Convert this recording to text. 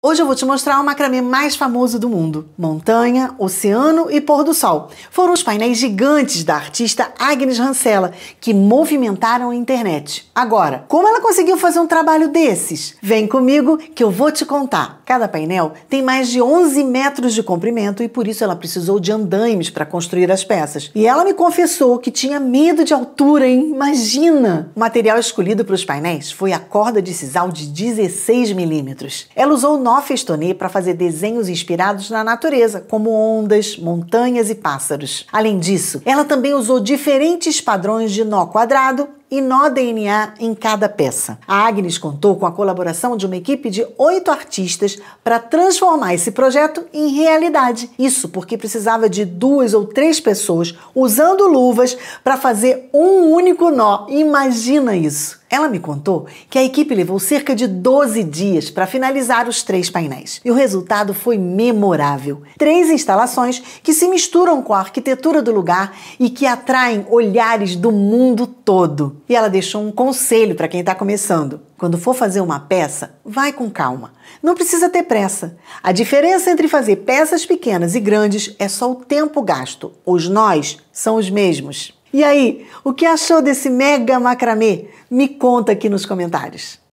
Hoje eu vou te mostrar o macramê mais famoso do mundo: montanha, oceano e pôr do sol. Foram os painéis gigantes da artista Agnes Rancela que movimentaram a internet. Agora, como ela conseguiu fazer um trabalho desses? Vem comigo que eu vou te contar. Cada painel tem mais de 11 metros de comprimento e por isso ela precisou de andaimes para construir as peças. E ela me confessou que tinha medo de altura, hein? Imagina! O material escolhido para os painéis foi a corda de sisal de 16 milímetros. Ela usou nó festonê para fazer desenhos inspirados na natureza, como ondas, montanhas e pássaros. Além disso, ela também usou diferentes padrões de nó quadrado, e nó DNA em cada peça. A Agnes contou com a colaboração de uma equipe de oito artistas para transformar esse projeto em realidade. Isso porque precisava de duas ou três pessoas usando luvas para fazer um único nó. Imagina isso! Ela me contou que a equipe levou cerca de 12 dias para finalizar os três painéis e o resultado foi memorável. Três instalações que se misturam com a arquitetura do lugar e que atraem olhares do mundo todo. E ela deixou um conselho para quem está começando. Quando for fazer uma peça, vai com calma. Não precisa ter pressa. A diferença entre fazer peças pequenas e grandes é só o tempo gasto. Os nós são os mesmos. E aí, o que achou desse mega macramê? Me conta aqui nos comentários.